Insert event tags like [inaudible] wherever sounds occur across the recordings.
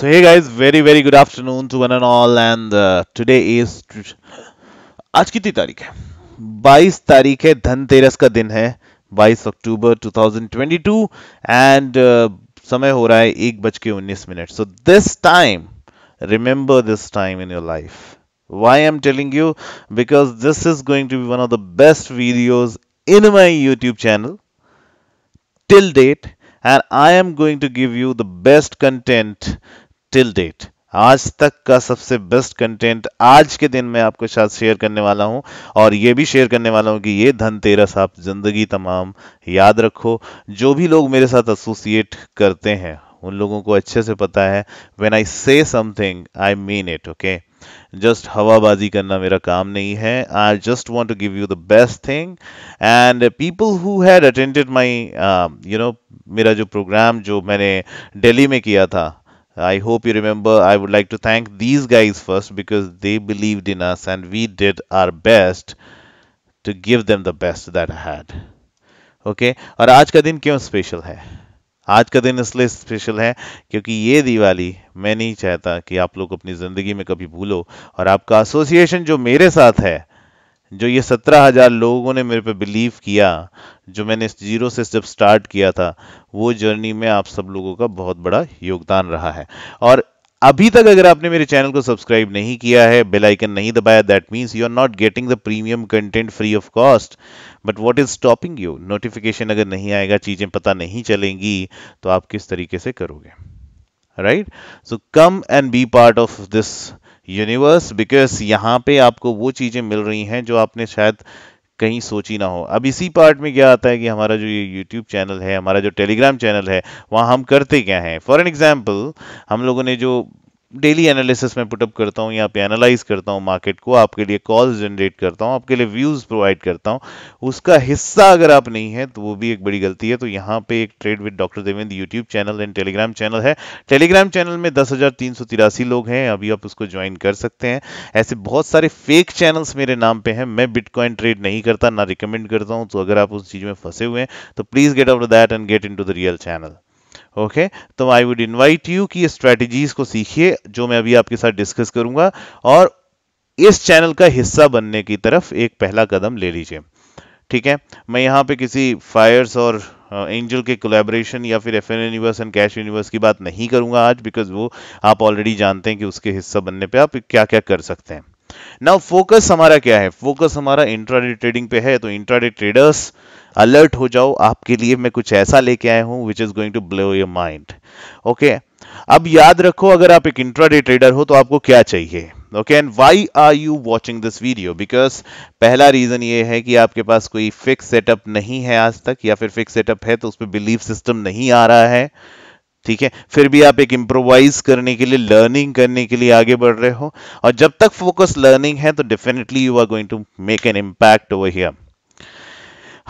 So hey guys, very very good afternoon to one and all and uh, today is आज कितनी तारीख है 22 तारीख है धनतेरस का 22 अक्टूबर 2022 and uh, समय हो रहा है एक बज के उन्नीस मिनट so this time remember this time why i'm telling you because this is going to be one of the best videos in my youtube channel till date and I am going to give you the best content till date आज तक का सबसे best content आज के दिन मैं आपके साथ शेयर करने वाला हूं और ये भी शेयर करने वाला हूं कि ये धनतेरस आप जिंदगी तमाम याद रखो जो भी लोग मेरे साथ एसोसिएट करते हैं उन लोगों को अच्छे से पता है when I say something I mean it okay just हवाबाजी करना मेरा काम नहीं है I just want to give you the best thing and people who had attended my you know मेरा जो प्रोग्राम जो मैंने डेली में किया था I hope you remember I would like to thank these guys first because they believed in us and we did our best to give them the best that I had. Okay okay? और आज का दिन क्यों special है आज का दिन इसलिए स्पेशल है क्योंकि ये दिवाली मैं नहीं चाहता कि आप लोग अपनी ज़िंदगी में कभी भूलो और आपका एसोसिएशन जो मेरे साथ है जो ये सत्रह हज़ार लोगों ने मेरे पे बिलीव किया जो मैंने इस जीरो से जब स्टार्ट किया था वो जर्नी में आप सब लोगों का बहुत बड़ा योगदान रहा है और अभी तक अगर आपने मेरे चैनल को सब्सक्राइब नहीं किया है बेल आइकन नहीं दबाया that means you are not getting the premium content free of cost but what is stopping you notification अगर नहीं आएगा चीज़ें पता नहीं चलेंगी तो आप किस तरीके से करोगे right so come and be part of this universe because यहाँ पे आपको वो चीज़ें मिल रही हैं जो आपने शायद कहीं सोची ना हो अब इसी पार्ट में क्या आता है कि हमारा जो ये यूट्यूब चैनल है हमारा जो टेलीग्राम चैनल है वहाँ हम करते क्या हैं फॉर एन एग्जाम्पल हम लोगों ने जो डेली एनालिसिस में पुटअप करता हूँ यहाँ पे एनालाइज करता हूँ मार्केट को आपके लिए कॉल जनरेट करता हूँ आपके लिए व्यूज़ प्रोवाइड करता हूँ उसका हिस्सा अगर आप नहीं है तो वो भी एक बड़ी गलती है तो यहाँ पे एक trade with doctor Devendra YouTube channel and Telegram channel है टेलीग्राम चैनल में दस लोग हैं अभी आप उसको ज्वाइन कर सकते हैं ऐसे बहुत सारे फेक चैनल्स मेरे नाम पर हैं मैं बिटकॉइन ट्रेड नहीं करता ना रिकमेंड करता हूँ तो अगर आप उस चीज़ में फंसे हुए हैं तो please get out that and get in the real channel okay तो आई वुड इनवाइट यू कि स्ट्रेटजीज को सीखिए जो मैं अभी आपके साथ डिस्कस करूंगा और इस चैनल का हिस्सा बनने की तरफ एक पहला कदम ले लीजिए ठीक है मैं यहाँ पे किसी फायर्स और एंजल uh, के कोलेबोरेशन या फिर F universe and cash universe की बात नहीं करूंगा आज बिकॉज वो आप ऑलरेडी जानते हैं कि उसके हिस्सा बनने पे आप क्या क्या कर सकते हैं नाउ फोकस हमारा क्या है फोकस हमारा इंट्राडे ट्रेडिंग पे है तो इंट्राडे ट्रेडर्स अलर्ट हो जाओ आपके लिए मैं कुछ ऐसा लेके आया हूं which is going to blow your mind okay अब याद रखो अगर आप एक इंट्राडे ट्रेडर हो तो आपको क्या चाहिए okay and why are you watching this video because पहला रीज़न ये है कि आपके पास कोई फिक्स सेटअप नहीं है आज तक या फिर फिक्स सेटअप है तो उस पर बिलीव सिस्टम नहीं आ रहा है ठीक है फिर भी आप एक इम्प्रोवाइज करने के लिए लर्निंग करने के लिए आगे बढ़ रहे हो और जब तक फोकस लर्निंग है तो definitely you are going to make an impact over here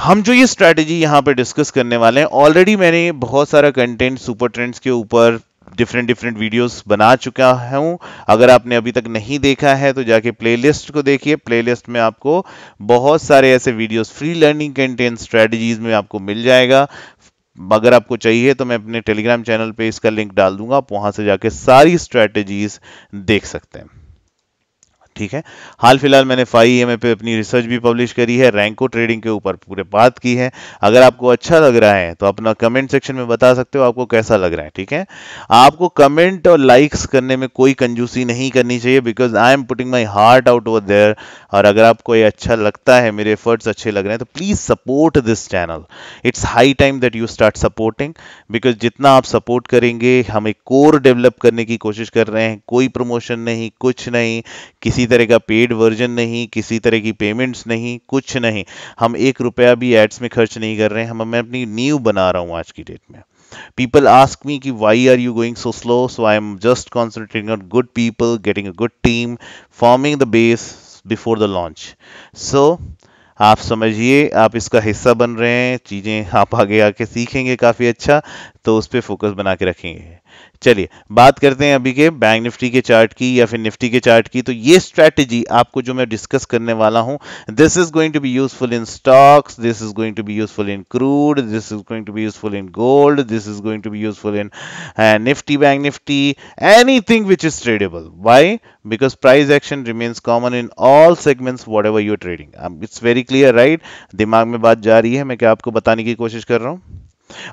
हम जो ये स्ट्रैटेजी यहाँ पे डिस्कस करने वाले हैं ऑलरेडी मैंने बहुत सारा कंटेंट सुपर ट्रेंड्स के ऊपर डिफरेंट डिफरेंट वीडियोस बना चुका हूँ अगर आपने अभी तक नहीं देखा है तो जाके प्लेलिस्ट को देखिए प्लेलिस्ट में आपको बहुत सारे ऐसे videos free learning content strategies में आपको मिल जाएगा अगर आपको चाहिए तो मैं अपने टेलीग्राम चैनल पे इसका लिंक डाल दूंगा आप वहां से जाके सारी स्ट्रेटजीज देख सकते हैं ठीक है हाल फिलहाल मैंने फाइव ई पे अपनी रिसर्च भी पब्लिश करी है रैंको ट्रेडिंग के ऊपर पूरे बात की है अगर आपको अच्छा लग रहा है तो अपना कमेंट सेक्शन में बता सकते हो आपको कैसा लग रहा है ठीक है आपको कमेंट और लाइक्स करने में कोई कंजूसी नहीं करनी चाहिए because I am putting my heart out over there और अगर आपको ये अच्छा लगता है मेरे एफर्ट्स अच्छे लग रहे हैं तो please support this channel it's high time that you start supporting because जितना आप सपोर्ट करेंगे हम एक कोर डेवलप करने की कोशिश कर रहे हैं कोई प्रमोशन नहीं कुछ नहीं किसी किसी तरह का पेड वर्जन नहीं किसी तरह की पेमेंट्स नहीं कुछ नहीं हम एक रुपया भी एड्स में खर्च नहीं कर रहे हैं हम मैं अपनी न्यू बना रहा हूँ आज की डेट में पीपल आस्क मी कि why are you going so slow so I am just concentrating on good people getting a good team forming the base before the launch so आप समझिए आप इसका हिस्सा बन रहे हैं चीज़ें आप आगे आके सीखेंगे काफ़ी अच्छा तो उस पर फोकस बना के रखेंगे चलिए बात करते हैं अभी के बैंक निफ्टी के चार्ट की या फिर निफ्टी के चार्ट की तो ये स्ट्रैटेजी आपको जो मैं डिस्कस करने वाला हूं this is going to be useful in stocks this is going to be useful in crude this is going to be useful in gold this is going to be useful in Nifty bank Nifty anything which is tradable why because price action remains common in all segments whatever your trading it's very clear right दिमाग में बात जा रही है मैं क्या आपको बताने की कोशिश कर रहा हूँ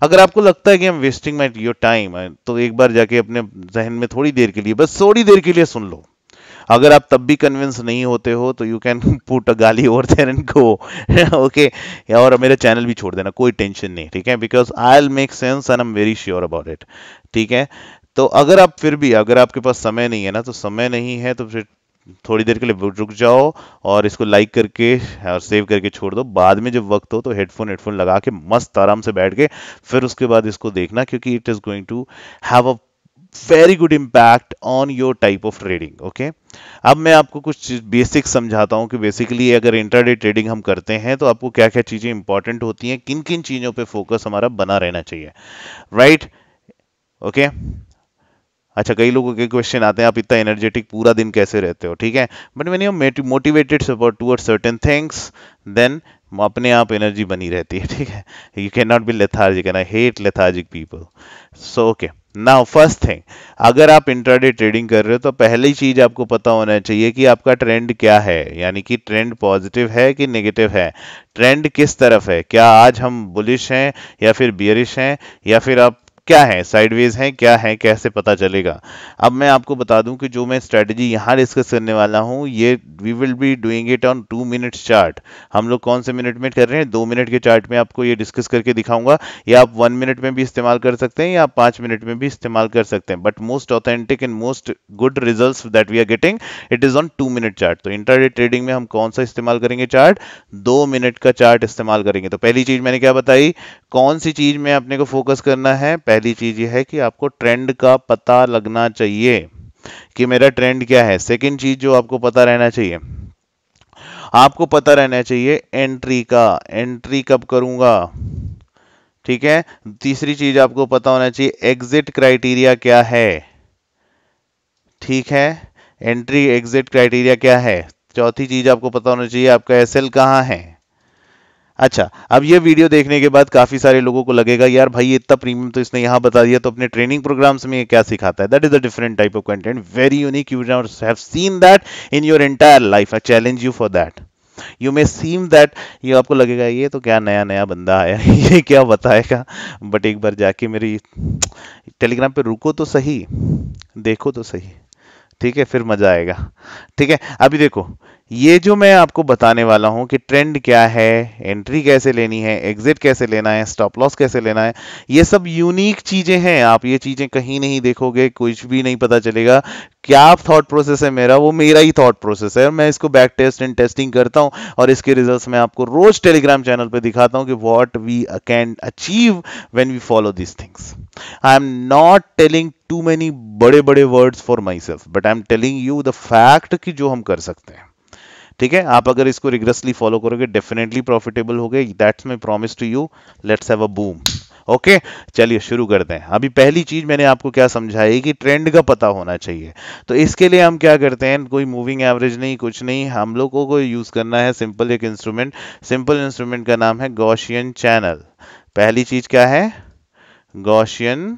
अगर आपको लगता है कि हम वेस्टिंग माई योर टाइम तो एक बार जाके अपने जहन में थोड़ी देर के लिए बस थोड़ी देर के लिए सुन लो अगर आप तब भी कन्विंस नहीं होते हो तो यू कैन पुट अ गाली over there and go okay और मेरा चैनल भी छोड़ देना कोई टेंशन नहीं ठीक है because I'll make sense and I am very sure about it ठीक है तो अगर आप फिर भी अगर आपके पास समय नहीं है ना तो समय नहीं है तो फिर थोड़ी देर के लिए रुक जाओ और इसको लाइक करके और सेव करके छोड़ दो बाद में जब वक्त हो तो हेडफोन हेडफोन लगा के मस्त आराम से बैठ के फिर उसके बाद इसको देखना क्योंकि it is going to have a very good impact on your type of trading okay अब मैं आपको कुछ बेसिक समझाता हूँ कि बेसिकली अगर इंटरडे ट्रेडिंग हम करते हैं तो आपको क्या क्या चीज़ें इंपॉर्टेंट होती हैं किन किन चीज़ों पर फोकस हमारा बना रहना चाहिए राइट right? Okay okay? अच्छा कई लोगों के क्वेश्चन आते हैं आप इतना एनर्जेटिक पूरा दिन कैसे रहते हो ठीक है but man you motivated support toward certain things then अपने आप एनर्जी बनी रहती है ठीक है you can not be lethargic and I hate lethargic people so okay now first thing अगर आप इंट्राडे ट्रेडिंग कर रहे हो तो पहली चीज आपको पता होना चाहिए कि आपका ट्रेंड क्या है यानी कि ट्रेंड पॉजिटिव है कि नेगेटिव है ट्रेंड किस तरफ है क्या आज हम बुलिश हैं या फिर बियरिश हैं या फिर आप क्या है साइडवेज है क्या है कैसे पता चलेगा अब मैं आपको बता दूं कि जो मैं स्ट्रेटजी यहाँ डिस्कस करने वाला हूँ ये we will be doing it on two minutes chart हम लोग कौन से मिनट में कर रहे हैं दो मिनट के चार्ट में आपको ये डिस्कस करके दिखाऊंगा या आप वन मिनट में भी इस्तेमाल कर सकते हैं या आप पाँच मिनट में भी इस्तेमाल कर सकते हैं but most authentic and most good result that we are getting it is on two minute chart तो इंटर ट्रेडिंग में हम कौन सा इस्तेमाल करेंगे चार्ट दो मिनट का चार्ट इस्तेमाल करेंगे तो पहली चीज मैंने क्या बताई कौन सी चीज में अपने को फोकस करना है पहली चीज़ यह है कि आपको ट्रेंड का पता लगना चाहिए कि मेरा ट्रेंड क्या है सेकंड चीज़ जो आपको पता रहना चाहिए आपको पता रहना चाहिए एंट्री का एंट्री कब करूंगा ठीक है तीसरी चीज़ आपको पता होना चाहिए एग्जिट क्राइटेरिया क्या है ठीक है एंट्री एग्जिट क्राइटेरिया क्या है चौथी चीज़ आपको पता होना चाहिए आपका एस एल है अच्छा अब ये वीडियो देखने के बाद काफी सारे लोगों को लगेगा यार भाई इतना प्रीमियम तो इसने यहाँ बता दिया तो अपने ट्रेनिंग प्रोग्राम्स में ये क्या सिखाता है that is a different type of content very unique you have seen that in your entire life I challenge you for that you may seem that ये आपको लगेगा ये तो क्या नया नया बंदा आया [laughs] ये क्या बताएगा बट एक बार जाके मेरी टेलीग्राम पे रुको तो सही देखो तो सही ठीक है फिर मजा आएगा ठीक है अभी देखो ये जो मैं आपको बताने वाला हूं कि ट्रेंड क्या है एंट्री कैसे लेनी है एग्जिट कैसे लेना है स्टॉप लॉस कैसे लेना है ये सब यूनिक चीजें हैं आप ये चीजें कहीं नहीं देखोगे कुछ भी नहीं पता चलेगा क्या थॉट प्रोसेस है मेरा वो मेरा ही थॉट प्रोसेस है मैं इसको बैक टेस्ट एंड टेस्टिंग करता हूं और इसके रिजल्ट मैं आपको रोज टेलीग्राम चैनल पर दिखाता हूं कि what we can achieve when we follow this things I am not telling to many बड़े बड़े words for myself but I am telling you the fact कि जो हम कर सकते हैं ठीक है आप अगर इसको रिग्रेसली फॉलो करोगे डेफिनेटली प्रॉफिटेबल हो गए that's my promise to you let's have a boom okay okay, चलिए शुरू करते हैं अभी पहली चीज मैंने आपको क्या समझाई कि ट्रेंड का पता होना चाहिए तो इसके लिए हम क्या करते हैं कोई मूविंग एवरेज नहीं कुछ नहीं हम लोगों को यूज करना है सिंपल एक इंस्ट्रूमेंट सिंपल इंस्ट्रूमेंट का नाम है गौशियन चैनल पहली चीज क्या है गौशियन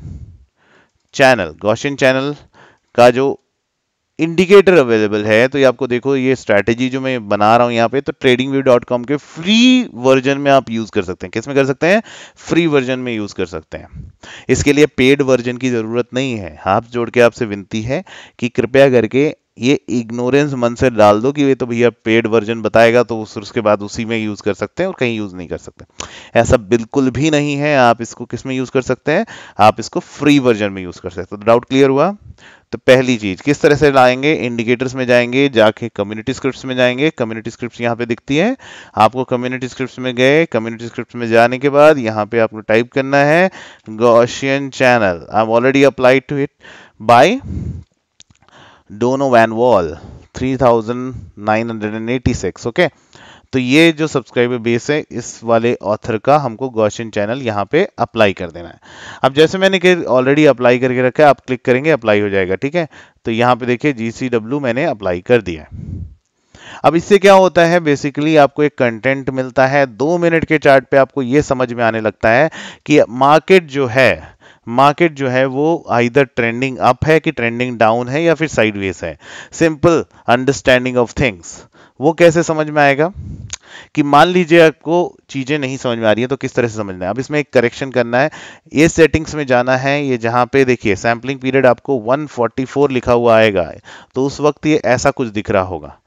चैनल गौशियन चैनल का जो इंडिकेटर अवेलेबल है तो ये आपको देखो ये स्ट्रैटेजी जो मैं बना रहा हूं यहाँ पे तो ट्रेडिंग व्यू डॉट कॉम के फ्री वर्जन में आप यूज़ कर सकते हैं किसमें कर सकते हैं फ्री वर्जन में यूज़ कर सकते हैं इसके लिए पेड वर्जन की ज़रूरत नहीं है हाथ जोड़ के आपसे विनती है कि कृपया करके ये इग्नोरेंस मन से डाल दो कि ये तो भैया पेड वर्जन बताएगा तो उस उसके बाद उसी में यूज़ कर सकते हैं और कहीं यूज़ नहीं कर सकते ऐसा बिल्कुल भी नहीं है आप इसको किस में यूज़ कर सकते हैं आप इसको फ्री वर्जन में यूज़ कर सकते हैं तो डाउट क्लियर हुआ तो पहली चीज़ किस तरह से लाएंगे इंडिकेटर्स में जाएंगे जाके कम्युनिटी स्क्रिप्ट में जाएंगे कम्युनिटी स्क्रिप्ट यहाँ पे दिखती है आपको कम्युनिटी स्क्रिप्ट में गए कम्युनिटी स्क्रिप्ट में जाने के बाद यहाँ पे आपको टाइप करना है गोशियन channel I am already applied to it by डोनो वैन वॉल 3986 ओके तो ये जो सब्सक्राइबर बेस है इस वाले ऑथर का हमको गौशन चैनल यहाँ पे अप्लाई कर देना है अब जैसे मैंने ऑलरेडी अप्लाई करके रखा है आप क्लिक करेंगे अप्लाई हो जाएगा ठीक है तो यहाँ पे देखिए जीसीडब्ल्यू मैंने अप्लाई कर दिया है अब इससे क्या होता है बेसिकली आपको एक कंटेंट मिलता है दो मिनट के चार्ट पे आपको ये समझ में आने लगता है कि मार्केट जो है मार्केट जो है वो आइधर ट्रेंडिंग अप है कि ट्रेंडिंग डाउन है या फिर साइडवेज है सिंपल अंडरस्टैंडिंग ऑफ थिंग्स वो कैसे समझ में आएगा कि मान लीजिए आपको चीज़ें नहीं समझ में आ रही है तो किस तरह से समझना है अब इसमें एक करेक्शन करना है ये सेटिंग्स में जाना है ये जहाँ पे देखिए सैम्पलिंग पीरियड आपको 144 लिखा हुआ आएगा तो उस वक्त ये ऐसा कुछ दिख रहा होगा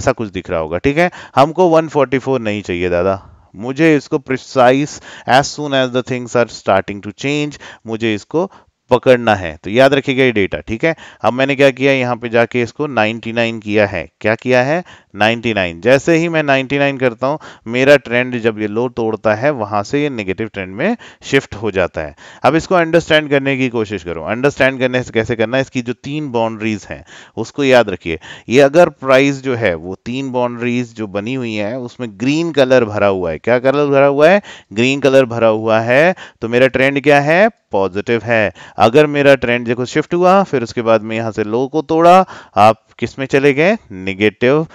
ऐसा कुछ दिख रहा होगा ठीक है हमको 144 नहीं चाहिए दादा मुझे इसको precise as soon as the things are starting to change मुझे इसको पकड़ना है तो याद रखिएगा ये डेटा ठीक है अब मैंने क्या किया यहाँ पे जाके इसको 99 किया है क्या किया है 99 जैसे ही मैं 99 करता हूँ मेरा ट्रेंड जब ये लो तोड़ता है वहां से ये नेगेटिव ट्रेंड में शिफ्ट हो जाता है अब इसको अंडरस्टैंड करने की कोशिश करो अंडरस्टैंड करने से कैसे करना है इसकी जो तीन बाउंड्रीज हैं उसको याद रखिए ये अगर प्राइस जो है वो तीन बाउंड्रीज जो बनी हुई है उसमें ग्रीन कलर भरा हुआ है क्या कलर भरा हुआ है ग्रीन कलर भरा हुआ है तो मेरा ट्रेंड क्या है पॉजिटिव है अगर मेरा ट्रेंड देखो शिफ्ट हुआ फिर उसके बाद में यहाँ से लो को तोड़ा आप किस में चले गए नेगेटिव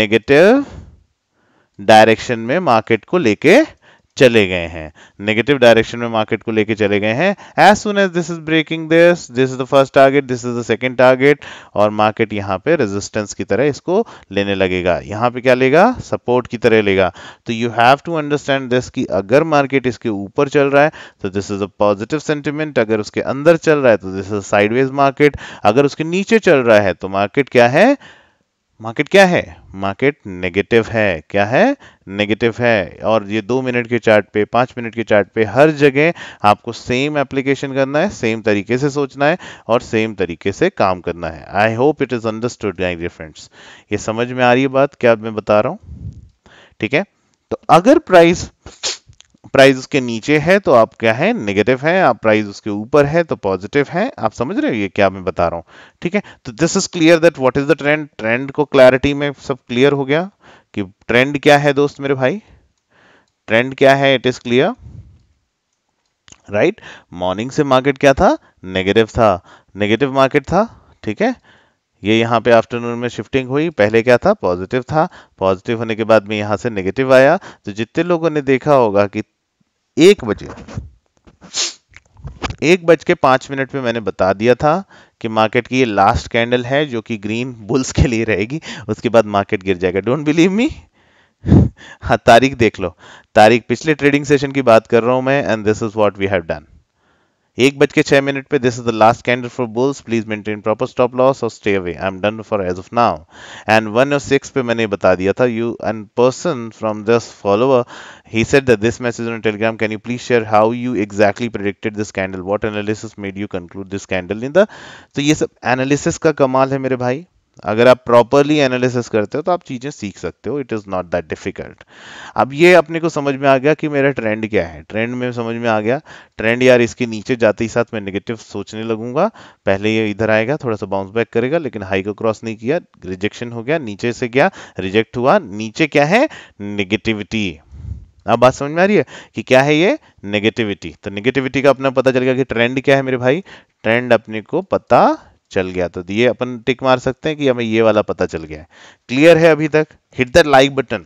नेगेटिव डायरेक्शन में मार्केट को लेके चले गए हैं नेगेटिव डायरेक्शन में मार्केट को लेके चले गए हैं as soon as this is breaking this this is the first target this is the second target और मार्केट यहाँ पे रेजिस्टेंस की तरह इसको लेने लगेगा यहाँ पे क्या लेगा सपोर्ट की तरह लेगा तो you have to understand this कि अगर मार्केट इसके ऊपर चल रहा है तो this is a positive sentiment अगर उसके अंदर चल रहा है तो दिस इज साइडवेज मार्केट अगर उसके नीचे चल रहा है तो मार्केट क्या है मार्केट क्या है मार्केट नेगेटिव है क्या है नेगेटिव है और ये दो मिनट के चार्ट पे पांच मिनट के चार्ट पे हर जगह आपको सेम एप्लीकेशन करना है सेम तरीके से सोचना है और सेम तरीके से काम करना है I hope it is understood my dear friends ये समझ में आ रही है बात क्या मैं बता रहा हूं ठीक है तो अगर प्राइस प्राइस उसके नीचे है तो आप क्या है नेगेटिव है आप प्राइस उसके ऊपर है तो पॉजिटिव है आप समझ रहे हो ये क्या मैं बता रहा हूँ ठीक है तो this is clear that what is the trend trend को क्लैरिटी में सब क्लियर हो गया कि ट्रेंड क्या है दोस्त मेरे भाई ट्रेंड क्या है it is clear right morning से मार्केट क्या था नेगेटिव था नेगेटिव मार्केट था ठीक है ये यहाँ पे आफ्टरनून में शिफ्टिंग हुई पहले क्या था पॉजिटिव था पॉजिटिव होने के बाद में यहाँ से नेगेटिव आया तो जितने लोगों ने देखा होगा कि एक बजे एक बज के पांच मिनट में मैंने बता दिया था कि मार्केट की ये लास्ट कैंडल है जो कि ग्रीन बुल्स के लिए रहेगी उसके बाद मार्केट गिर जाएगा डोंट बिलीव मी हाँ तारीख देख लो तारीख पिछले ट्रेडिंग सेशन की बात कर रहा हूं मैं and this is what we have done एक बज के छह मिनट पे this is the last candle for bulls please maintain proper stop loss और stay away I am done for as of now and one और six पे मैंने बता दिया था you an person from this follower he said that this message on Telegram can you please share how you exactly predicted this candle what analysis made you conclude this candle in the तो ये सब analysis का कमाल है मेरे भाई अगर आप प्रॉपरली एनालिसिस करते हो तो आप चीज़ें सीख सकते हो it is not that difficult अब ये अपने को समझ में आ गया कि मेरा ट्रेंड क्या है ट्रेंड में समझ में आ गया ट्रेंड यार इसके नीचे जाते ही साथ मैं नेगेटिव सोचने लगूंगा पहले ये इधर आएगा थोड़ा सा बाउंस बैक करेगा लेकिन हाई को क्रॉस नहीं किया रिजेक्शन हो गया नीचे से गया रिजेक्ट हुआ नीचे क्या है निगेटिविटी अब बात समझ में आ रही है कि क्या है ये नेगेटिविटी तो नेगेटिविटी का अपना पता चल गया कि ट्रेंड क्या है मेरे भाई ट्रेंड अपने को पता चल गया तो ये अपन टिक मार सकते हैं कि हमें ये वाला पता चल गया है क्लियर है अभी तक hit that like button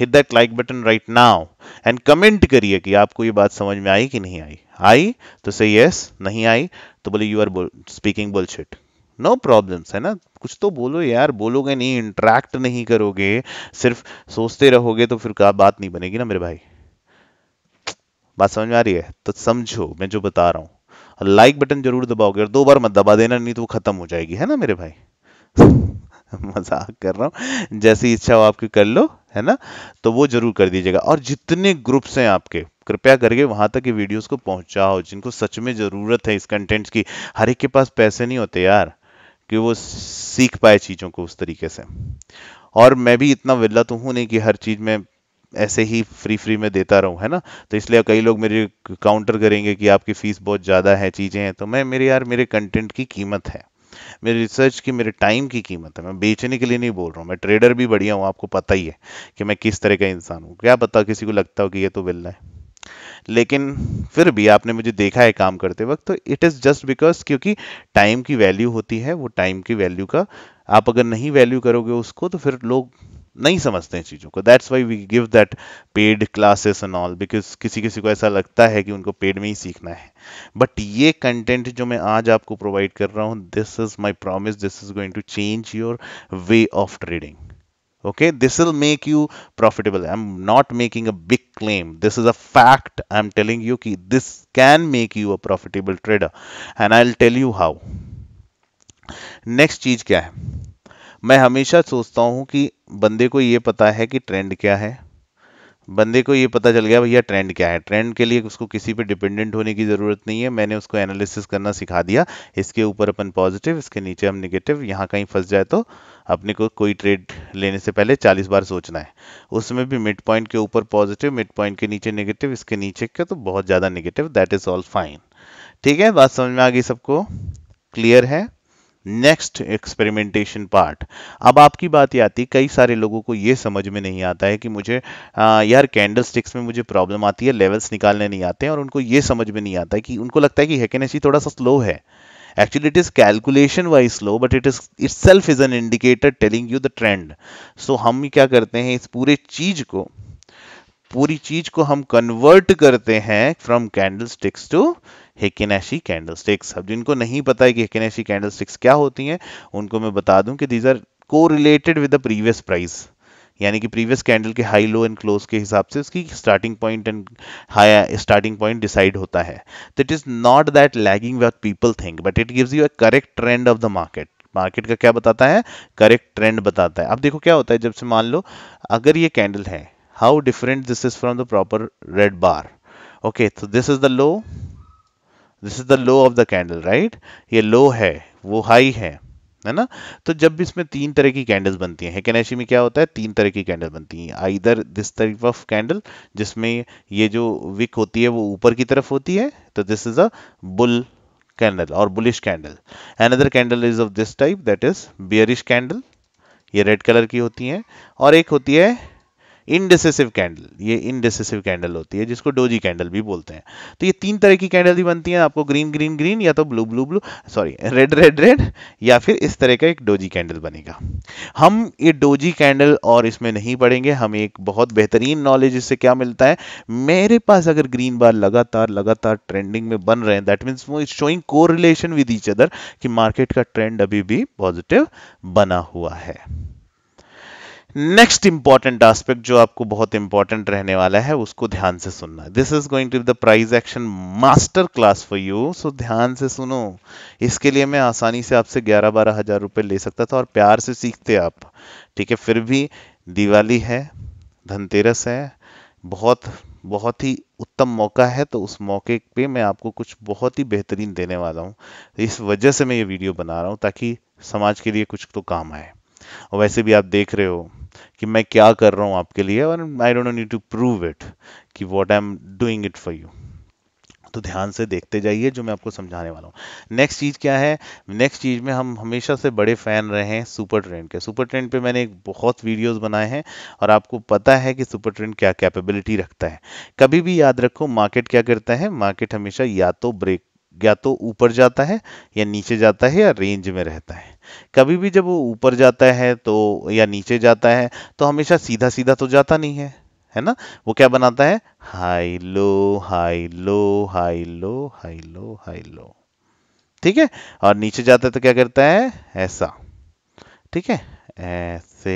hit that like button right now and comment करिए कि आपको ये बात समझ में आई कि नहीं आई आई तो से यस yes, नहीं आई तो बोले you are speaking shit no no problems है ना कुछ तो बोलो यार बोलोगे नहीं इंटरेक्ट नहीं करोगे सिर्फ सोचते रहोगे तो फिर क्या बात नहीं बनेगी ना मेरे भाई बात समझ में आ रही है तो समझो मैं जो बता रहा हूँ लाइक बटन जरूर दबाओगे और दो बार मत दबा देना नहीं तो वो खत्म हो जाएगी है ना मेरे भाई [laughs] मजाक कर रहा हूँ जैसी इच्छा हो आपकी कर लो है ना तो वो जरूर कर दीजिएगा और जितने ग्रुप्स हैं आपके कृपया करके वहां तक ये वीडियोस को पहुंचाओ जिनको सच में जरूरत है इस कंटेंट्स की हर एक के पास पैसे नहीं होते यार कि वो सीख पाए चीज़ों को उस तरीके से और मैं भी इतना विल्ला तो हूं नहीं कि हर चीज़ में ऐसे ही फ्री फ्री में देता रहूं है ना तो इसलिए कई लोग मेरे काउंटर करेंगे कि आपकी फ़ीस बहुत ज़्यादा है चीज़ें हैं तो मैं मेरे यार मेरे कंटेंट की कीमत है मेरे रिसर्च की मेरे टाइम की कीमत है मैं बेचने के लिए नहीं बोल रहा हूँ मैं ट्रेडर भी बढ़िया हूँ आपको पता ही है कि मैं किस तरह का इंसान हूँ क्या पता किसी को लगता हो कि ये तो बिल्ला है लेकिन फिर भी आपने मुझे देखा है काम करते वक्त तो इट इज़ जस्ट बिकॉज क्योंकि टाइम की वैल्यू होती है वो टाइम की वैल्यू का आप अगर नहीं वैल्यू करोगे उसको तो फिर लोग नहीं समझते हैं चीज़ों को that's why we give that paid classes and all because किसी किसी को ऐसा लगता है कि उनको पेड में ही सीखना है बट ये कंटेंट जो मैं आज आपको प्रोवाइड कर रहा हूँ this is my promise this is going to change your way of trading okay this will make you profitable I am not making a big claim this is a fact I am telling you कि this can make you a profitable trader and I will tell you how next चीज क्या है मैं हमेशा सोचता हूँ कि बंदे को ये पता है कि ट्रेंड क्या है बंदे को ये पता चल गया भैया ट्रेंड क्या है ट्रेंड के लिए उसको किसी पे डिपेंडेंट होने की ज़रूरत नहीं है मैंने उसको एनालिसिस करना सिखा दिया इसके ऊपर अपन पॉजिटिव इसके नीचे हम निगेटिव यहाँ कहीं फंस जाए तो अपने को कोई ट्रेड लेने से पहले 40 बार सोचना है उसमें भी मिड पॉइंट के ऊपर पॉजिटिव मिड पॉइंट के नीचे निगेटिव इसके नीचे का तो बहुत ज़्यादा negative that is all fine ठीक है बात समझ में आ गई सबको क्लियर है नेक्स्ट एक्सपेरिमेंटेशन पार्ट अब आपकी बात ये आती कई सारे लोगों को ये समझ में नहीं आता है कि मुझे आ, यार कैंडल स्टिक्स में मुझे प्रॉब्लम आती है लेवल्स निकालने नहीं आते हैं और उनको ये समझ में नहीं आता है कि उनको लगता है कि हैकेनेसी थोड़ा सा स्लो है actually it is calculation wise slow but it is itself is an indicator telling you the trend so हम क्या करते हैं इस पूरे चीज को पूरी चीज को हम कन्वर्ट करते हैं from candlesticks to Heikin Ashi candlesticks अब जिनको नहीं पता है कि हेकेनेशी कैंडलस्टिक्स क्या होती हैं उनको मैं बता दूं कि these are correlated with the previous price यानी कि प्रीवियस कैंडल के हाई लो एंड क्लोज के हिसाब से उसकी starting point and high starting point decide होता है तो it is not that lagging what people think but it gives you a correct trend of the market market का क्या बताता है करेक्ट ट्रेंड बताता है अब देखो क्या होता है जब से मान लो अगर ये कैंडल है how different this is from the proper red bar okay तो this is the low this is the low of the candle right ये लो है वो हाई है है ना तो जब भी इसमें तीन तरह की कैंडल्स बनती हैं हेकेनेशी में क्या होता है तीन तरह की कैंडल बनती हैं either this type of candle जिसमें ये जो विक होती है वो ऊपर की तरफ होती है तो this is a bull candle और bullish candle another candle is of this type that is bearish candle ये रेड कलर की होती हैं और एक होती है इनडिसिव कैंडल ये इनडिसिव कैंडल होती है जिसको डोजी कैंडल भी बोलते हैं तो ये तीन तरह की कैंडल भी बनती हैं आपको ग्रीन ग्रीन ग्रीन या तो blue blue blue sorry red red red या फिर इस तरह का एक डोजी कैंडल बनेगा हम ये डोजी कैंडल और इसमें नहीं पढ़ेंगे हम एक बहुत बेहतरीन नॉलेज इससे क्या मिलता है मेरे पास अगर ग्रीन बार लगातार लगातार ट्रेंडिंग में बन रहे हैं दैट मीन्स वो is showing correlation with each other कि मार्केट का ट्रेंड अभी भी पॉजिटिव बना हुआ है नेक्स्ट इंपॉर्टेंट एस्पेक्ट जो आपको बहुत इंपॉर्टेंट रहने वाला है उसको ध्यान से सुनना this is going to the price action master class for you so ध्यान से सुनो इसके लिए मैं आसानी से आपसे ग्यारह बारह हजार रुपये ले सकता था और प्यार से सीखते आप ठीक है फिर भी दिवाली है धनतेरस है बहुत बहुत ही उत्तम मौका है तो उस मौके पे मैं आपको कुछ बहुत ही बेहतरीन देने वाला हूँ इस वजह से मैं ये वीडियो बना रहा हूँ ताकि समाज के लिए कुछ तो काम आए और वैसे भी आप देख रहे हो कि मैं क्या कर रहा हूँ आपके लिए और I don't need to prove it कि what I am doing it for you तो ध्यान से देखते जाइए जो मैं आपको समझाने वाला हूँ नेक्स्ट चीज़ क्या है नेक्स्ट चीज़ में हम हमेशा से बड़े फ़ैन रहे हैं सुपर ट्रेंड के सुपर ट्रेंड पे मैंने बहुत वीडियोस बनाए हैं और आपको पता है कि सुपर ट्रेंड क्या कैपेबिलिटी रखता है कभी भी याद रखो मार्केट क्या करता है मार्केट हमेशा या तो ब्रेक या तो ऊपर जाता है या नीचे जाता है या रेंज में रहता है कभी भी जब वो ऊपर जाता है तो या नीचे जाता है तो हमेशा सीधा सीधा तो जाता नहीं है है ना वो क्या बनाता है high low high low high low high low high low ठीक है और नीचे जाता है तो क्या करता है ऐसा ठीक है ऐसे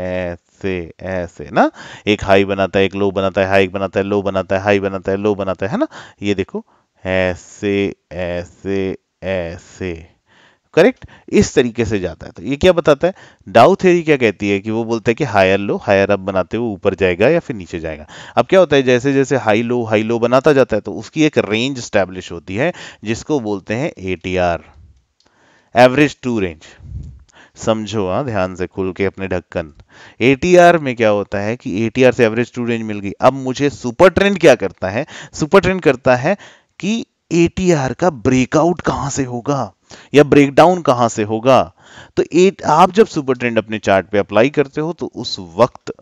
ऐसे ऐसे ना एक हाई बनाता है एक लो बनाता है हाई बनाता है लो बनाता है हाई बनाता है लो बनाता है ना ये देखो ऐसे ऐसे ऐसे करेक्ट इस तरीके से जाता है तो ये क्या बताता है डाउ थेरी क्या कहती है कि वो बोलता है कि हायर लो हायर अप बनाते हुए ऊपर जाएगा या फिर नीचे जाएगा अब क्या होता है जैसे जैसे हाई लो हाई लो बनाता जाता है तो उसकी एक रेंज स्टैब्लिश होती है जिसको बोलते हैं आर एवरेज टू रेंज समझो हाँ ध्यान से खुल के अपने ढक्कन आर में क्या होता है कि आर से एवरेज टू रेंज मिल गई अब मुझे सुपर ट्रेंड क्या करता है सुपर ट्रेंड करता है कि एटीआर का ब्रेकआउट कहां से होगा या ब्रेकडाउन कहां से होगा तो एट आप जब सुपर ट्रेंड अपने चार्ट पे अप्लाई करते हो तो उस वक्त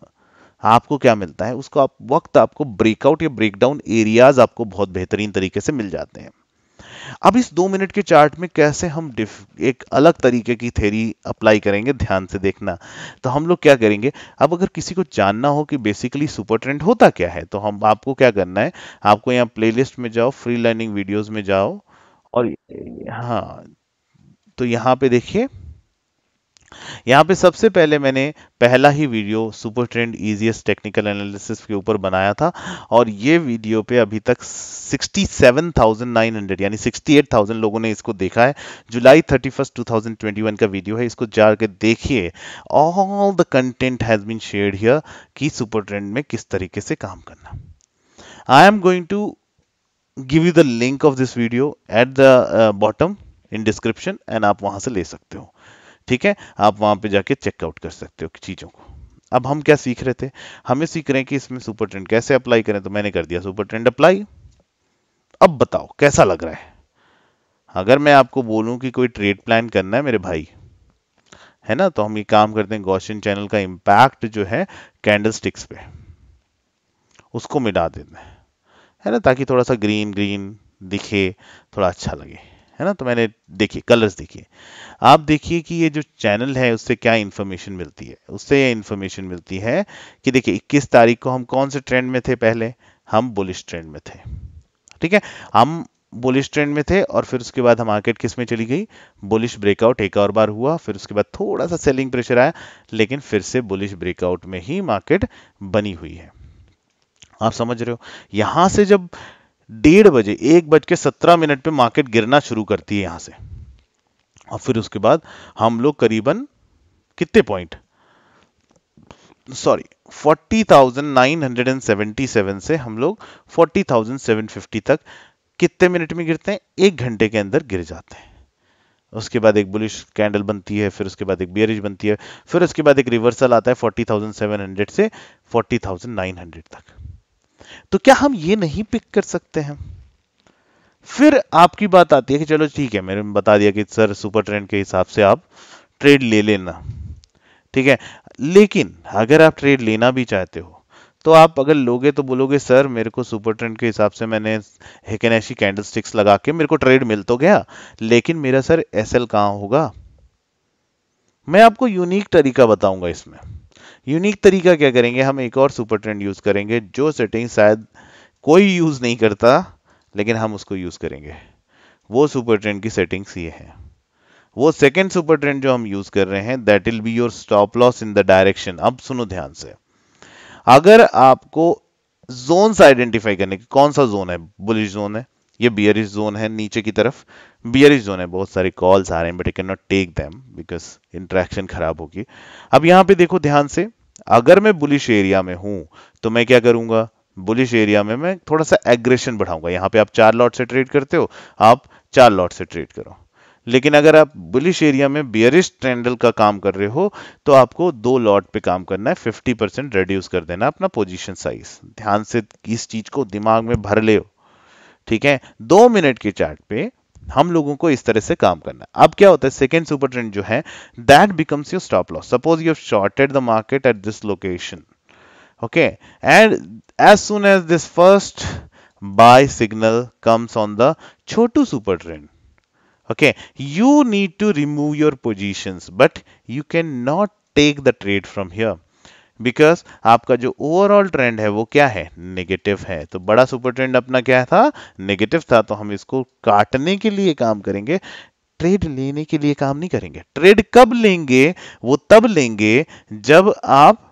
आपको क्या मिलता है उसको आप वक्त आपको ब्रेकआउट या ब्रेकडाउन एरियाज आपको बहुत बेहतरीन तरीके से मिल जाते हैं अब इस दो मिनट के चार्ट में कैसे हम एक अलग तरीके की थेरी अप्लाई करेंगे ध्यान से देखना तो हम लोग क्या करेंगे अब अगर किसी को जानना हो कि बेसिकली सुपर ट्रेंड होता क्या है तो हम आपको क्या करना है आपको यहाँ प्ले में जाओ फ्री लर्निंग वीडियोज में जाओ और हाँ तो यहाँ पे देखिए यहाँ पे सबसे पहले मैंने पहला ही video super trend easiest technical analysis के ऊपर बनाया था और ये वीडियो पे अभी तक 67,900 यानी 68,000 लोगों ने इसको देखा है जुलाई 31, 2021 का वीडियो है इसको जाके देखिए all the content has been shared here कि सुपर ट्रेंड में किस तरीके से काम करना I am going to give you the link of this video at the bottom in description and आप वहां से ले सकते हो ठीक है आप वहां पे जाके चेकआउट कर सकते हो चीज़ों को अब हम क्या सीख रहे थे हमें सीख रहे हैं कि इसमें सुपर ट्रेंड कैसे अप्लाई करें तो मैंने कर दिया सुपर ट्रेंड अप्लाई अब बताओ कैसा लग रहा है अगर मैं आपको बोलूं कि कोई ट्रेड प्लान करना है मेरे भाई है ना तो हम ये काम करते हैं गौशन चैनल का इम्पैक्ट जो है कैंडल स्टिक्स पे उसको मिटा देते हैं है ना ताकि थोड़ा सा ग्रीन ग्रीन दिखे थोड़ा अच्छा लगे है ना तो मैंने देखिए कलर्स देखिए आप देखिए कि ये जो चैनल है उससे क्या इन्फॉर्मेशन मिलती है उससे ये इन्फॉर्मेशन मिलती है कि देखिए 21 तारीख को हम कौन से ट्रेंड में थे पहले हम बुलिश ट्रेंड में थे ठीक है हम बुलिश ट्रेंड में थे और फिर उसके बाद हम मार्केट किस में चली गई बुलिश ब्रेकआउट एक और बार हुआ फिर उसके बाद थोड़ा सा सेलिंग प्रेशर आया लेकिन फिर से बुलिश ब्रेकआउट में ही मार्केट बनी हुई है आप समझ रहे हो यहां से जब डेढ़ बजे एक बज के सत्रह मिनट पे मार्केट गिरना शुरू करती है यहां से और फिर उसके बाद हम लोग करीबन कितने पॉइंट सॉरी 40,977 से हम लोग 40,750 तक कितने मिनट में गिरते हैं एक घंटे के अंदर गिर जाते हैं उसके बाद एक बुलिश कैंडल बनती है फिर उसके बाद एक बियरिश बनती है फिर उसके बाद एक रिवर्सल आता है 40,700 से 40,900 तक तो क्या हम ये नहीं पिक कर सकते हैं फिर आपकी बात आती है कि चलो ठीक है मैंने बता दिया कि सर सुपर ट्रेंड के हिसाब से आप ट्रेड ले लेना ठीक है लेकिन अगर आप ट्रेड लेना भी चाहते हो तो आप अगर लोगे तो बोलोगे सर मेरे को सुपर ट्रेंड के हिसाब से मैंने हेकेनेशी कैंडल स्टिक्स लगा के मेरे को ट्रेड मिल तो गया लेकिन मेरा सर एस एल कहाँ होगा मैं आपको यूनिक तरीका बताऊंगा इसमें यूनिक तरीका क्या करेंगे हम एक और सुपर ट्रेंड यूज करेंगे जो सेटिंग शायद कोई यूज नहीं करता लेकिन हम उसको यूज करेंगे वो सुपर ट्रेंड की सेटिंग्स ये है वो सेकेंड सुपर ट्रेंड जो हम यूज कर रहे हैं that will be your stop loss in the direction अब सुनो ध्यान से अगर आपको जोन आइडेंटिफाई करने की कौन सा जोन है बुलिश जोन है ये बियरिश जोन है नीचे की तरफ बियरिश जोन है बहुत सारे कॉल्स आ रहे हैं but I can not take them because interaction खराब होगी अब यहां पे देखो ध्यान से अगर मैं बुलिश एरिया में हूं तो मैं क्या करूंगा बुलिश एरिया में मैं थोड़ा सा एग्रेशन बढ़ाऊंगा यहां पे आप चार लॉट से ट्रेड करते हो आप चार लॉट से ट्रेड करो लेकिन अगर आप बुलिश एरिया में बियरिश ट्रेंडल का काम कर रहे हो तो आपको दो लॉट पे काम करना है 50 परसेंट रेड्यूस कर देना अपना पोजीशन साइज ध्यान से इस चीज को दिमाग में भर ले ठीक है दो मिनट के चार्ट पे हम लोगों को इस तरह से काम करना अब क्या होता है सेकेंड सुपर ट्रेंड जो है that becomes your stop loss suppose you shorted the market at this location okay and as soon as this first buy signal comes on the छोटू super trend okay you need to remove your position but you can not take the trade from here because आपका जो overall trend है वो क्या है negative है तो बड़ा सुपर ट्रेंड अपना क्या था नेगेटिव था तो हम इसको काटने के लिए काम करेंगे ट्रेड लेने के लिए काम नहीं करेंगे ट्रेड कब लेंगे वो तब लेंगे जब आप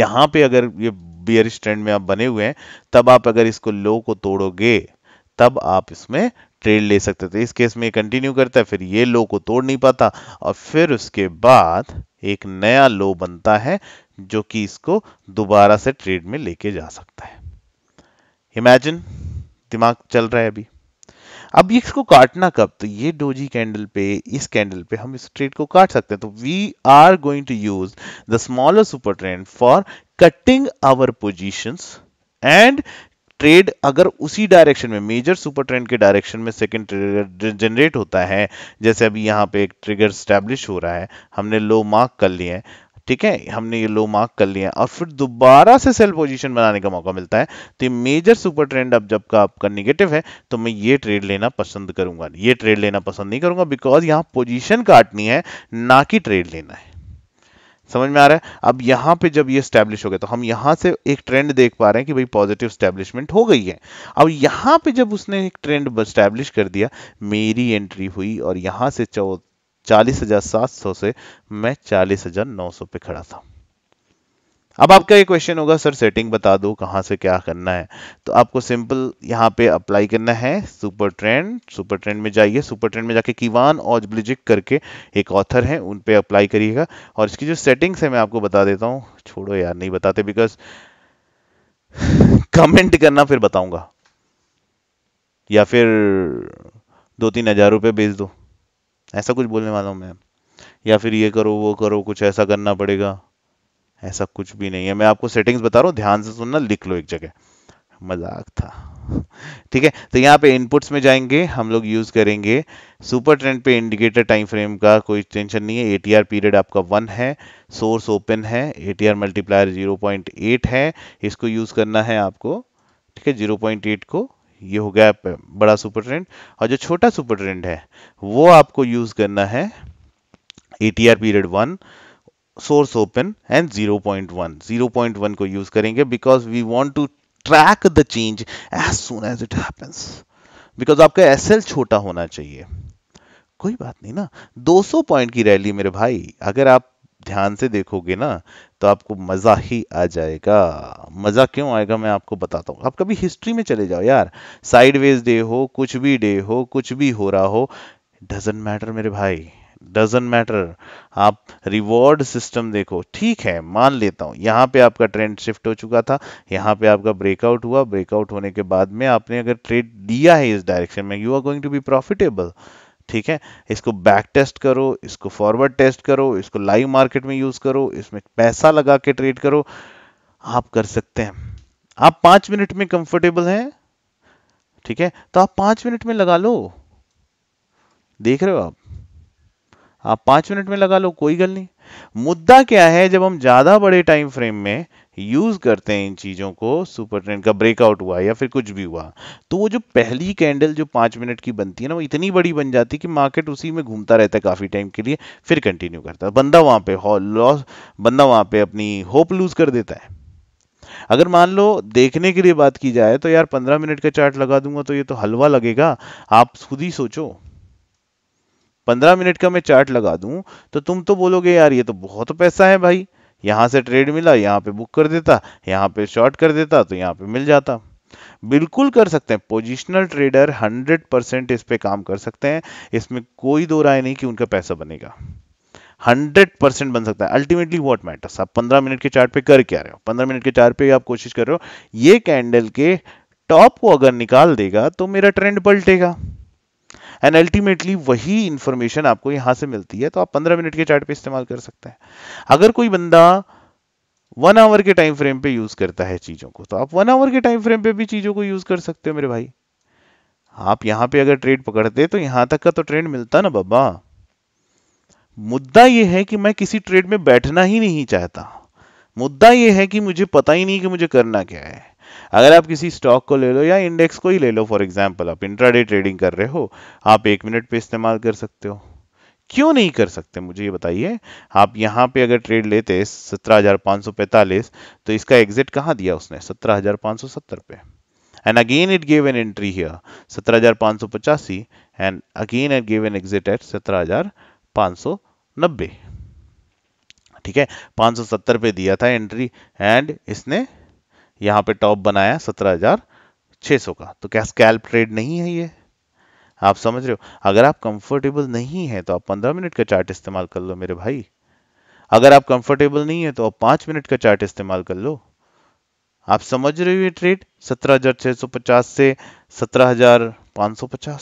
यहां पे अगर ये बियर ट्रेंड में आप बने हुए हैं तब आप अगर इसको लो को तोड़ोगे तब आप इसमें ट्रेड ले सकते थे इस केस में कंटिन्यू करता है फिर ये लो को तोड़ नहीं पाता और फिर उसके बाद एक नया लो बनता है जो कि इसको दोबारा से ट्रेड में लेके जा सकता है इमेजिन दिमाग चल रहा है अभी अब इसको काटना कब तो ये डोजी कैंडल पे इस कैंडल पे हम इस ट्रेड को काट सकते हैं तो we are going to use the smaller super trend for cutting our positions and trade अगर उसी डायरेक्शन में मेजर सुपर ट्रेंड के डायरेक्शन में सेकेंड ट्रिगर जनरेट होता है जैसे अभी यहाँ पे एक ट्रिगर स्टैब्लिश हो रहा है हमने लो मार्क कर लिए हैं ठीक है हमने ये लो मार्क कर लिया और फिर दोबारा से सेल पोजीशन बनाने का मौका मिलता है तो ये मेजर सुपर ट्रेंड अब जब का आपका निगेटिव है तो मैं ये ट्रेड लेना पसंद करूंगा ये ट्रेड लेना पसंद नहीं करूंगा बिकॉज यहाँ पोजीशन काटनी है ना कि ट्रेड लेना है समझ में आ रहा है अब यहाँ पे जब ये स्टैब्लिश हो गया तो हम यहाँ से एक ट्रेंड देख पा रहे हैं कि भाई पॉजिटिव स्टैब्लिशमेंट हो गई है अब यहाँ पे जब उसने एक ट्रेंड स्टैब्लिश कर दिया मेरी एंट्री हुई और यहां से चौ चालीस हजार सात सौ से मैं चालीस हजार नौ सौ पे खड़ा था अब आपका ये क्वेश्चन होगा सर सेटिंग बता दो कहाँ से क्या करना है तो आपको सिंपल यहाँ पे अप्लाई करना है सुपर ट्रेंड सुपर ट्रेंड में जाइए सुपर ट्रेंड में जाके कीवान ऑजब्लिजिक करके एक ऑथर हैं उन पे अप्लाई करिएगा और इसकी जो सेटिंग्स है मैं आपको बता देता हूँ छोड़ो यार नहीं बताते बिकॉज कमेंट करना फिर बताऊंगा या फिर दो तीन हज़ार रुपये भेज दो ऐसा कुछ बोलने वाला हूँ मैं या फिर ये करो वो करो कुछ ऐसा करना पड़ेगा ऐसा कुछ भी नहीं है मैं आपको सेटिंग्स बता रहा हूँ ध्यान से सुनना लिख लो एक जगह मजाक था [laughs] ठीक है तो यहाँ पे इनपुट्स में जाएंगे हम लोग यूज करेंगे सुपर ट्रेंड पे इंडिकेटर टाइम फ्रेम का कोई टेंशन नहीं है एटीआर पीरियड आपका वन है सोर्स ओपन है एटीआर मल्टीप्लायर 0.8 है इसको यूज करना है आपको ठीक है 0.8 को ये हो गया बड़ा सुपर ट्रेंड और जो छोटा सुपर ट्रेंड है वो आपको यूज करना है ATR period one source open and 0.1 0.1 को use करेंगे because we want to track the change as soon as it happens because आपका SL छोटा होना चाहिए कोई बात नहीं ना 200 पॉइंट की रैली मेरे भाई अगर आप ध्यान से देखोगे ना तो आपको मजा ही आ जाएगा मजा क्यों आएगा मैं आपको बताता हूँ आप कभी हिस्ट्री में चले जाओ यार साइडवेज डे हो कुछ भी डे हो कुछ भी हो रहा हो डजेंट मैटर मेरे भाई डजेंट मैटर आप रिवॉर्ड सिस्टम देखो ठीक है मान लेता हूं यहां पे आपका ट्रेंड शिफ्ट हो चुका था यहां पे आपका ब्रेकआउट हुआ ब्रेकआउट होने के बाद में आपने अगर ट्रेड दिया है इस डायरेक्शन में you are going to be profitable ठीक है इसको बैक टेस्ट करो इसको फॉरवर्ड टेस्ट करो इसको लाइव मार्केट में यूज करो इसमें पैसा लगा के ट्रेड करो आप कर सकते हैं आप पांच मिनट में कंफर्टेबल हैं ठीक है तो आप पांच मिनट में लगा लो देख रहे हो आप आप पांच मिनट में लगा लो कोई गल नहीं मुद्दा क्या है जब हम ज़्यादा बड़े टाइम फ्रेम में यूज़ करते हैं इन चीज़ों को सुपर ट्रेंड का ब्रेकआउट हुआ या फिर कुछ भी हुआ तो वो जो पहली कैंडल जो पांच मिनट की बनती है ना वो इतनी बड़ी बन जाती है कि मार्केट उसी में घूमता रहता है काफ़ी टाइम के लिए फिर कंटिन्यू करता है बंदा वहां पे लॉस बंदा वहां पे अपनी होप लूज़ कर देता है अगर मान लो देखने के लिए बात की जाए तो यार पंद्रह मिनट का चार्ट लगा दूंगा तो ये तो हलवा लगेगा आप खुद ही सोचो पंद्रह मिनट का मैं चार्ट लगा दूं तो तुम तो बोलोगे यार ये तो बहुत पैसा है भाई यहाँ से ट्रेड मिला यहाँ पे बुक कर देता यहाँ पे शॉर्ट कर देता तो यहाँ पे मिल जाता बिल्कुल कर सकते हैं पोजिशनल ट्रेडर हंड्रेड परसेंट इस पे काम कर सकते हैं इसमें कोई दो राय नहीं कि उनका पैसा बनेगा हंड्रेड परसेंट बन सकता है अल्टीमेटली वॉट मैटर्स आप पंद्रह मिनट के चार्ट पे कर क्या रहे हो पंद्रह मिनट के चार्ट पे आप कोशिश कर रहे हो ये कैंडल के टॉप को अगर निकाल देगा तो मेरा ट्रेंड पलटेगा एंड अल्टीमेटली वही इंफॉर्मेशन आपको यहां से मिलती है तो आप पंद्रह मिनट के चार्ट पे इस्तेमाल कर सकते हैं अगर कोई बंदा वन आवर के टाइम फ्रेम पे यूज करता है चीजों को तो आप वन आवर के टाइम फ्रेम पे भी चीजों को यूज कर सकते हो मेरे भाई आप यहां पे अगर ट्रेड पकड़ते तो यहां तक का तो ट्रेंड मिलता ना बाबा मुद्दा यह है कि मैं किसी ट्रेड में बैठना ही नहीं चाहता मुद्दा ये है कि मुझे पता ही नहीं कि मुझे करना क्या है अगर आप किसी स्टॉक को ले लो या इंडेक्स को ही ले लो फॉर एग्जाम्पल आप इंट्राडे ट्रेडिंग कर रहे हो आप एक मिनट पे इस्तेमाल कर सकते हो क्यों नहीं कर सकते मुझे ये बताइए आप यहाँ पे अगर ट्रेड लेते सत्रह तो इसका एग्जिट कहाँ दिया उसने सत्रह पे and again it gave an entry here 17585 and again it gave an exit at नब्बे ठीक है 570 पे दिया था एंट्री एंड इसने यहाँ पे टॉप बनाया 17,600 का तो क्या स्कैल्प ट्रेड नहीं है ये आप समझ रहे हो अगर आप कंफर्टेबल नहीं है तो आप 15 मिनट का चार्ट इस्तेमाल कर लो मेरे भाई अगर आप कंफर्टेबल नहीं है तो आप पांच मिनट का चार्ट इस्तेमाल कर लो आप समझ रहे हो ये ट्रेड 17,650 से 17,550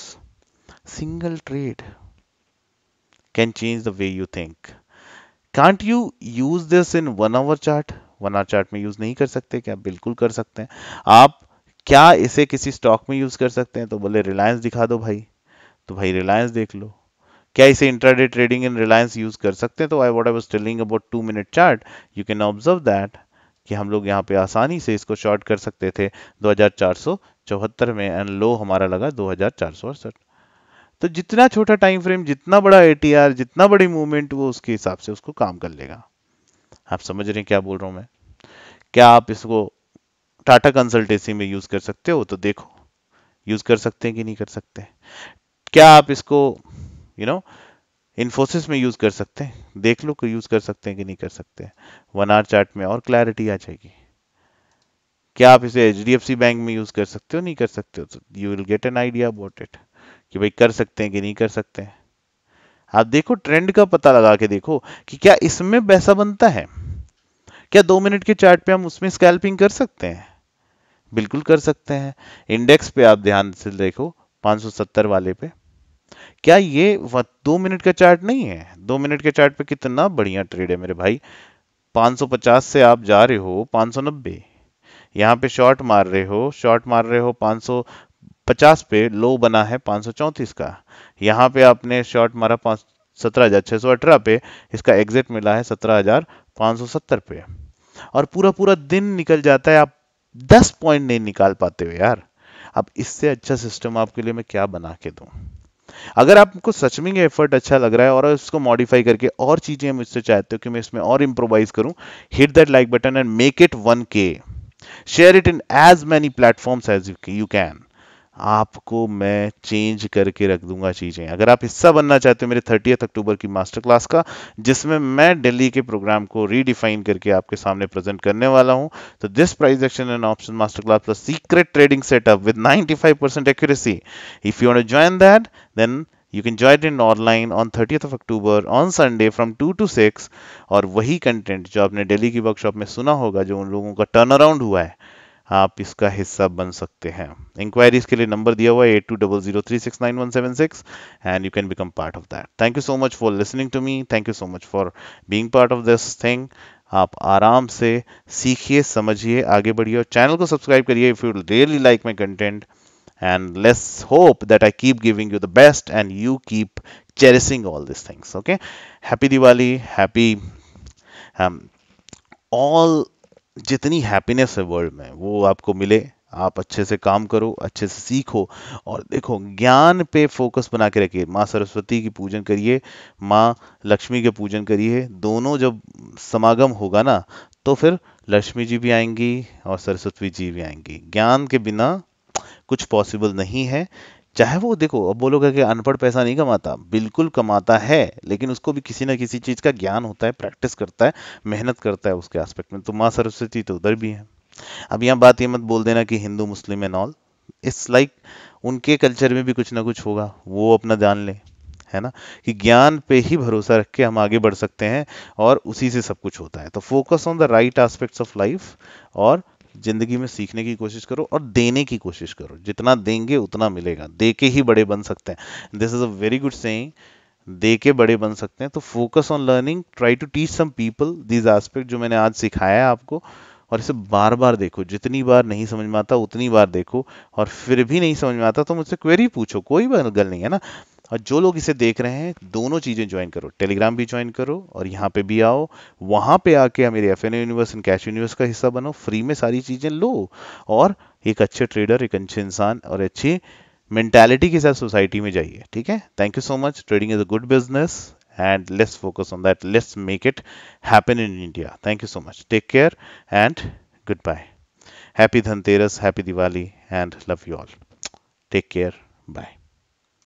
single trade can change the way you think can't you use this in one hour chart one hour chart में यूज नहीं कर सकते क्या बिल्कुल कर सकते हैं आप क्या इसे किसी स्टॉक में यूज कर सकते हैं तो बोले रिलायंस दिखा दो भाई तो भाई रिलायंस देख लो क्या इसे intraday trading in Reliance use कर सकते हैं तो I what I was telling about two minute chart you can observe that कि हम लोग यहाँ पे आसानी से इसको शॉर्ट कर सकते थे दो में एंड लो हमारा लगा दो तो जितना छोटा टाइम फ्रेम जितना बड़ा एटीआर जितना बड़ी मूवमेंट वो उसके हिसाब से उसको काम कर लेगा आप समझ रहे हैं क्या बोल रहा हूं मैं क्या आप इसको टाटा कंसल्टेंसी में यूज कर सकते हो तो देखो यूज कर सकते हैं कि नहीं कर सकते क्या आप इसको यू नो इन्फोसिस में यूज कर सकते हैं देख लो कि यूज कर सकते हैं कि नहीं कर सकते वन आर चार्ट में और क्लैरिटी आ जाएगी क्या आप इसे एच बैंक में यूज कर सकते हो नहीं कर सकते हो तो you will get an idea about it कि भाई कर सकते हैं कि नहीं कर सकते हैं आप देखो ट्रेंड का पता लगा के देखो कि क्या इसमें पैसा बनता है क्या दो मिनट के चार्ट पे हम उसमें स्कैल्पिंग कर सकते हैं बिल्कुल कर सकते हैं इंडेक्स पे आप ध्यान से देखो 570 वाले पे क्या ये दो मिनट का चार्ट नहीं है दो मिनट के चार्ट पे कितना बढ़िया ट्रेड है मेरे भाई 550 से आप जा रहे हो 590 सौ यहाँ पे शॉर्ट मार रहे हो शॉर्ट मार रहे हो 50 पे लो बना है 534 का यहाँ पे आपने शॉर्ट मारा पाँच सत्रह हजार सौ अठारह पे इसका एग्जिट मिला है सत्रह हजार पांच सौ सत्तर पे और पूरा पूरा दिन निकल जाता है आप दस पॉइंट नहीं निकाल पाते हो यार अब इससे अच्छा सिस्टम आपके लिए मैं क्या बना के दूँ अगर आपको सच में ये एफर्ट अच्छा लग रहा है और इसको मॉडिफाई करके और चीज़ें मुझसे चाहते हो कि मैं इसमें और इम्प्रोवाइज करूं hit that like button and make it one k share it in as many platforms as you can आपको मैं चेंज करके रख दूंगा चीज़ें अगर आप हिस्सा बनना चाहते हो मेरे थर्टी अक्टूबर की मास्टर क्लास का जिसमें मैं दिल्ली के प्रोग्राम को रीडिफाइन करके आपके सामने प्रेजेंट करने वाला हूं तो this price action and option master class plus secret trading setup with 95% five if you want to join that then you can join it in online on 30th of October on Sunday from 2 to 6 और वही content जो आपने दिल्ली की workshop में सुना होगा जो उन लोगों का टर्न अराउंड हुआ है आप इसका हिस्सा बन सकते हैं इंक्वायरीज के लिए नंबर दिया हुआ है eight two double zero three six nine one seven six and you can become part of that thank you so much for listening to me thank you so much for being part of this thing आप आराम से सीखिए समझिए आगे बढ़िए और channel को subscribe करिए if you really like my content and let's hope that I keep giving you the best and you keep cherishing all these things. Okay, happy Diwali, happy um, जितनी हैप्पीनेस है world में वो आपको मिले आप अच्छे से काम करो अच्छे से सीखो और देखो ज्ञान पे फोकस बना के रखिए माँ सरस्वती की पूजन करिए माँ लक्ष्मी के पूजन करिए दोनों जब समागम होगा ना तो फिर लक्ष्मी जी भी आएंगी और सरस्वती जी भी आएंगी ज्ञान के बिना कुछ पॉसिबल नहीं है चाहे वो देखो अब बोलोगे कि अनपढ़ पैसा नहीं कमाता बिल्कुल कमाता है लेकिन उसको भी किसी ना किसी चीज़ का ज्ञान होता है प्रैक्टिस करता है मेहनत करता है उसके एस्पेक्ट में तो माँ सरस्वती तो उधर भी है अब यहाँ बात ये मत बोल देना कि Hindu Muslim and all it's like उनके कल्चर में भी कुछ ना कुछ होगा वो अपना जान ले है ना कि ज्ञान पे ही भरोसा रख के हम आगे बढ़ सकते हैं और उसी से सब कुछ होता है तो focus on the right aspects of life और जिंदगी में सीखने की कोशिश करो और देने की कोशिश करो जितना देंगे उतना मिलेगा दे के ही बड़े बन सकते हैं this is a very good saying दे के बड़े बन सकते हैं तो focus on learning try to teach some people these aspect जो मैंने आज सिखाया है आपको और इसे बार बार देखो जितनी बार नहीं समझ में आता उतनी बार देखो और फिर भी नहीं समझ में आता तो मुझसे क्वेरी पूछो कोई गल नहीं है ना और जो लोग इसे देख रहे हैं दोनों चीज़ें ज्वाइन करो टेलीग्राम भी ज्वाइन करो और यहाँ पे भी आओ वहाँ पे आके मेरे F N universe and cash universe का हिस्सा बनो फ्री में सारी चीज़ें लो और एक अच्छे ट्रेडर एक अच्छे इंसान और अच्छी मेंटेलिटी के साथ सोसाइटी में जाइए ठीक है thank you so much trading is a good business and let's focus on that let's make it happen in India thank you so much take care and good bye happy Dhanteras happy Diwali and love you all take care bye